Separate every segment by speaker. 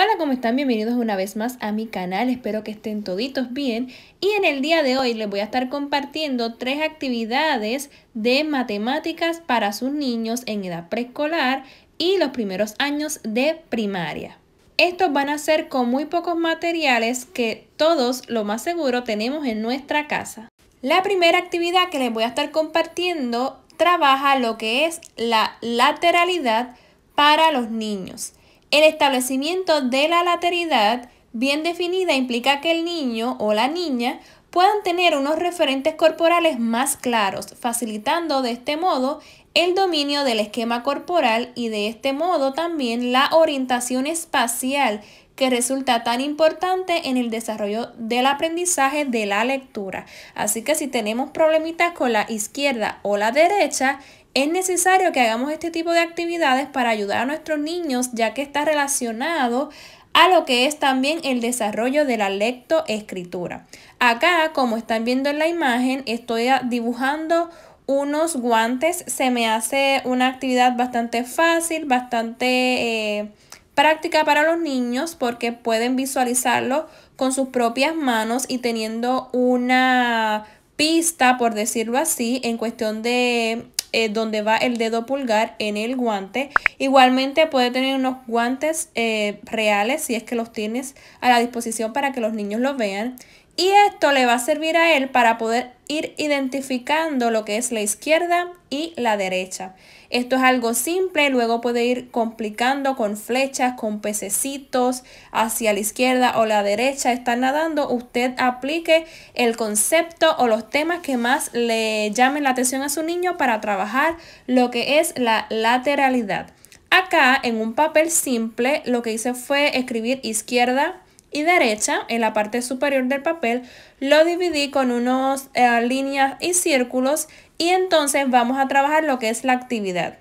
Speaker 1: Hola, ¿cómo están? Bienvenidos una vez más a mi canal, espero que estén toditos bien y en el día de hoy les voy a estar compartiendo tres actividades de matemáticas para sus niños en edad preescolar y los primeros años de primaria. Estos van a ser con muy pocos materiales que todos, lo más seguro, tenemos en nuestra casa. La primera actividad que les voy a estar compartiendo trabaja lo que es la lateralidad para los niños. El establecimiento de la lateridad bien definida implica que el niño o la niña puedan tener unos referentes corporales más claros, facilitando de este modo el dominio del esquema corporal y de este modo también la orientación espacial que resulta tan importante en el desarrollo del aprendizaje de la lectura. Así que si tenemos problemitas con la izquierda o la derecha, es necesario que hagamos este tipo de actividades para ayudar a nuestros niños, ya que está relacionado a lo que es también el desarrollo de la lectoescritura. Acá, como están viendo en la imagen, estoy ah, dibujando unos guantes. Se me hace una actividad bastante fácil, bastante eh, práctica para los niños porque pueden visualizarlo con sus propias manos y teniendo una pista, por decirlo así, en cuestión de eh, donde va el dedo pulgar en el guante. Igualmente puede tener unos guantes eh, reales si es que los tienes a la disposición para que los niños los vean. Y esto le va a servir a él para poder ir identificando lo que es la izquierda y la derecha. Esto es algo simple, luego puede ir complicando con flechas, con pececitos hacia la izquierda o la derecha. está nadando, usted aplique el concepto o los temas que más le llamen la atención a su niño para trabajar lo que es la lateralidad. Acá en un papel simple lo que hice fue escribir izquierda, y derecha en la parte superior del papel, lo dividí con unas eh, líneas y círculos y entonces vamos a trabajar lo que es la actividad.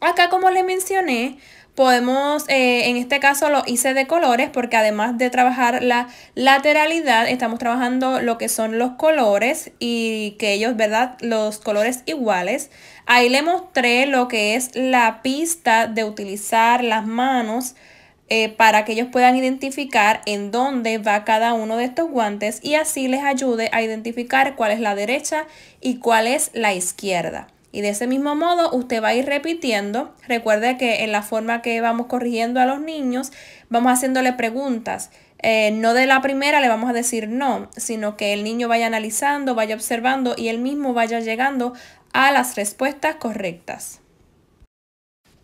Speaker 1: Acá como les mencioné, podemos, eh, en este caso lo hice de colores porque además de trabajar la lateralidad, estamos trabajando lo que son los colores y que ellos, ¿verdad? Los colores iguales. Ahí le mostré lo que es la pista de utilizar las manos, eh, para que ellos puedan identificar en dónde va cada uno de estos guantes y así les ayude a identificar cuál es la derecha y cuál es la izquierda. Y de ese mismo modo usted va a ir repitiendo. Recuerde que en la forma que vamos corrigiendo a los niños, vamos haciéndole preguntas. Eh, no de la primera le vamos a decir no, sino que el niño vaya analizando, vaya observando y él mismo vaya llegando a las respuestas correctas.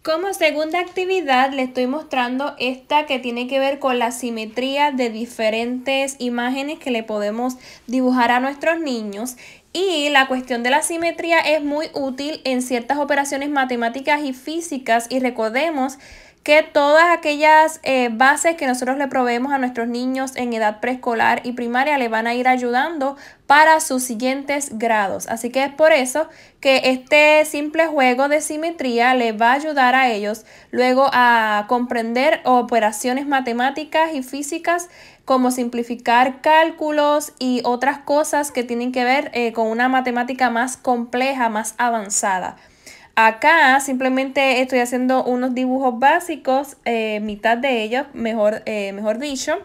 Speaker 1: Como segunda actividad le estoy mostrando esta que tiene que ver con la simetría de diferentes imágenes que le podemos dibujar a nuestros niños y la cuestión de la simetría es muy útil en ciertas operaciones matemáticas y físicas y recordemos que todas aquellas eh, bases que nosotros le proveemos a nuestros niños en edad preescolar y primaria le van a ir ayudando para sus siguientes grados. Así que es por eso que este simple juego de simetría le va a ayudar a ellos luego a comprender operaciones matemáticas y físicas como simplificar cálculos y otras cosas que tienen que ver eh, con una matemática más compleja, más avanzada. Acá simplemente estoy haciendo unos dibujos básicos, eh, mitad de ellos, mejor, eh, mejor dicho.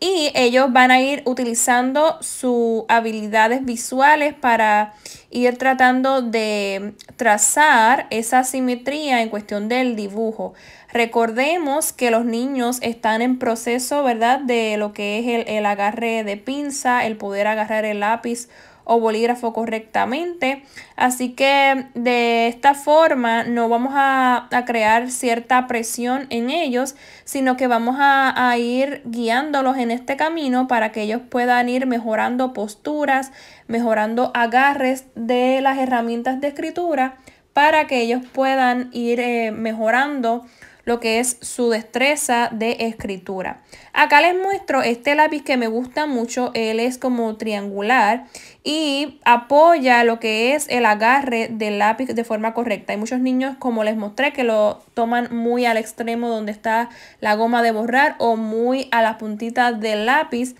Speaker 1: Y ellos van a ir utilizando sus habilidades visuales para ir tratando de trazar esa simetría en cuestión del dibujo. Recordemos que los niños están en proceso, ¿verdad? De lo que es el, el agarre de pinza, el poder agarrar el lápiz o bolígrafo correctamente. Así que de esta forma no vamos a, crear cierta presión en ellos, sino que vamos a, ir guiándolos en este camino para que ellos puedan ir mejorando posturas, mejorando agarres de las herramientas de escritura para que ellos puedan ir eh, mejorando lo que es su destreza de escritura. Acá les muestro este lápiz que me gusta mucho, él es como triangular y apoya lo que es el agarre del lápiz de forma correcta. Hay muchos niños, como les mostré, que lo toman muy al extremo donde está la goma de borrar o muy a las puntitas del lápiz.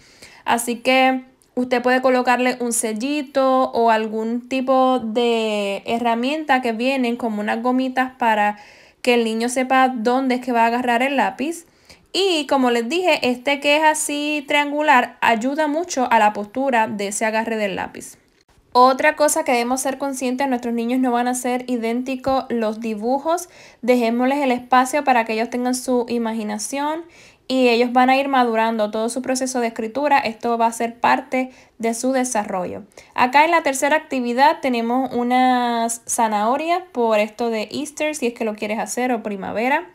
Speaker 1: Así que usted puede colocarle un sellito o algún tipo de herramienta que vienen como unas gomitas para que el niño sepa dónde es que va a agarrar el lápiz. Y como les dije, este que es así triangular ayuda mucho a la postura de ese agarre del lápiz. Otra cosa que debemos ser conscientes, nuestros niños no van a ser idénticos los dibujos. Dejémosles el espacio para que ellos tengan su imaginación y ellos van a ir madurando todo su proceso de escritura. Esto va a ser parte de su desarrollo. Acá en la tercera actividad tenemos unas zanahorias por esto de Easter, si es que lo quieres hacer, o primavera.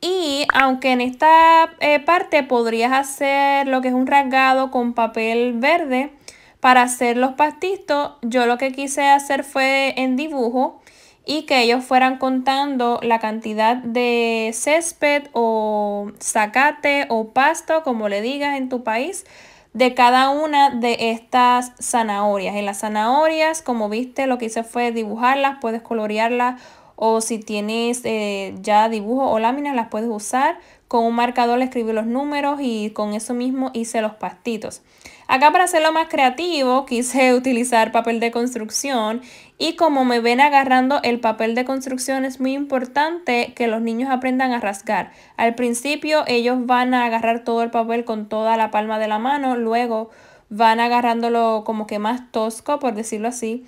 Speaker 1: Y aunque en esta eh, parte podrías hacer lo que es un rasgado con papel verde para hacer los pastitos, yo lo que quise hacer fue en dibujo y que ellos fueran contando la cantidad de césped o zacate o pasto, como le digas en tu país, de cada una de estas zanahorias. En las zanahorias, como viste, lo que hice fue dibujarlas, puedes colorearlas o si tienes eh, ya dibujo o láminas las puedes usar. Con un marcador le escribí los números y con eso mismo hice los pastitos. Acá para hacerlo más creativo quise utilizar papel de construcción y como me ven agarrando el papel de construcción es muy importante que los niños aprendan a rasgar. Al principio ellos van a agarrar todo el papel con toda la palma de la mano, luego van agarrándolo como que más tosco por decirlo así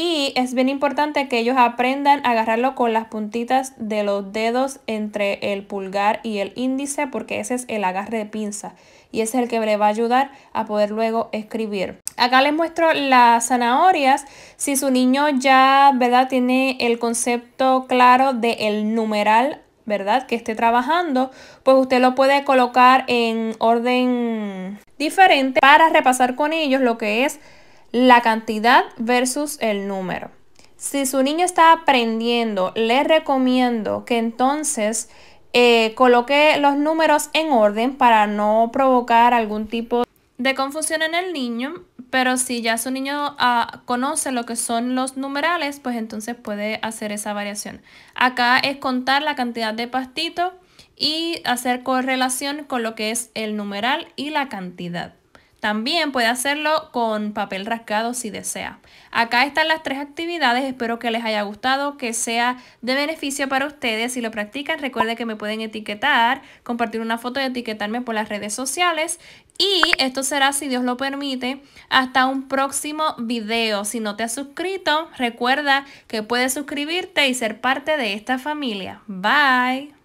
Speaker 1: y es bien importante que ellos aprendan a agarrarlo con las puntitas de los dedos entre el pulgar y el índice porque ese es el agarre de pinza y es el que le va a ayudar a poder luego escribir. Acá les muestro las zanahorias. Si su niño ya ¿verdad? tiene el concepto claro del numeral ¿verdad? Que esté trabajando, pues usted lo puede colocar en orden diferente para repasar con ellos lo que es la cantidad versus el número. Si su niño está aprendiendo, le recomiendo que entonces eh, coloque los números en orden para no provocar algún tipo de confusión en el niño. Pero si ya su niño ah, conoce lo que son los numerales, pues entonces puede hacer esa variación. Acá es contar la cantidad de pastitos y hacer correlación con lo que es el numeral y la cantidad. También puede hacerlo con papel rascado si desea. Acá están las tres actividades, espero que les haya gustado, que sea de beneficio para ustedes. Si lo practican, recuerde que me pueden etiquetar, compartir una foto y etiquetarme por las redes sociales. Y esto será, si Dios lo permite, hasta un próximo video. Si no te has suscrito, recuerda que puedes suscribirte y ser parte de esta familia. Bye.